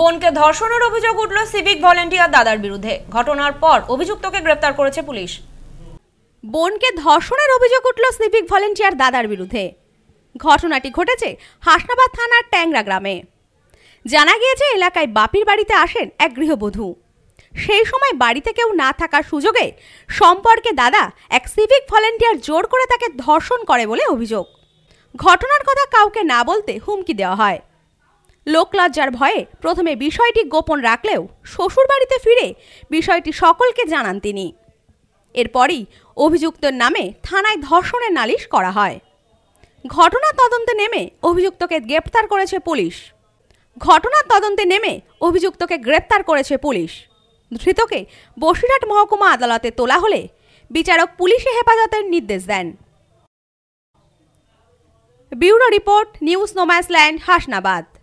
বোনকে ধর্ষণের অভিযোগ উঠল সিভিক ভলেন্টিয়ার দাদার বিরুদ্ধে ঘটনার পর অভিযুক্তকে গ্রেপ্তার করেছে পুলিশ বোনকে ধর্ষণের অভিযোগ উঠল সিভিক ভলেন্টিয়ার দাদার বিরুদ্ধে ঘটনাটি ঘটেছে হাসনাবাদ থানার ট্যাংরা গ্রামে জানা গিয়েছে এলাকায় বাপির বাড়িতে আসেন এক গৃহবধূ সেই সময় বাড়িতে কেউ না থাকার সুযোগে সম্পর্কে দাদা এক সিভিক ভলেন্টিয়ার জোর করে তাকে ধর্ষণ করে বলে অভিযোগ ঘটনার কথা কাউকে না বলতে হুমকি দেওয়া হয় লোকলজ্জার ভয়ে প্রথমে বিষয়টি গোপন রাখলেও শ্বশুর বাড়িতে ফিরে বিষয়টি সকলকে জানান তিনি এরপরই অভিযুক্তের নামে থানায় ধর্ষণের নালিশ করা হয় ঘটনা তদন্তে নেমে অভিযুক্তকে গ্রেপ্তার করেছে পুলিশ ঘটনার তদন্তে নেমে অভিযুক্তকে গ্রেপ্তার করেছে পুলিশ ধৃতকে বসিরহাট মহকুমা আদালতে তোলা হলে বিচারক পুলিশে হেফাজতের নির্দেশ দেন ব্যুরো রিপোর্ট নিউজ নোম্যাসল্যান্ড হাসনাবাদ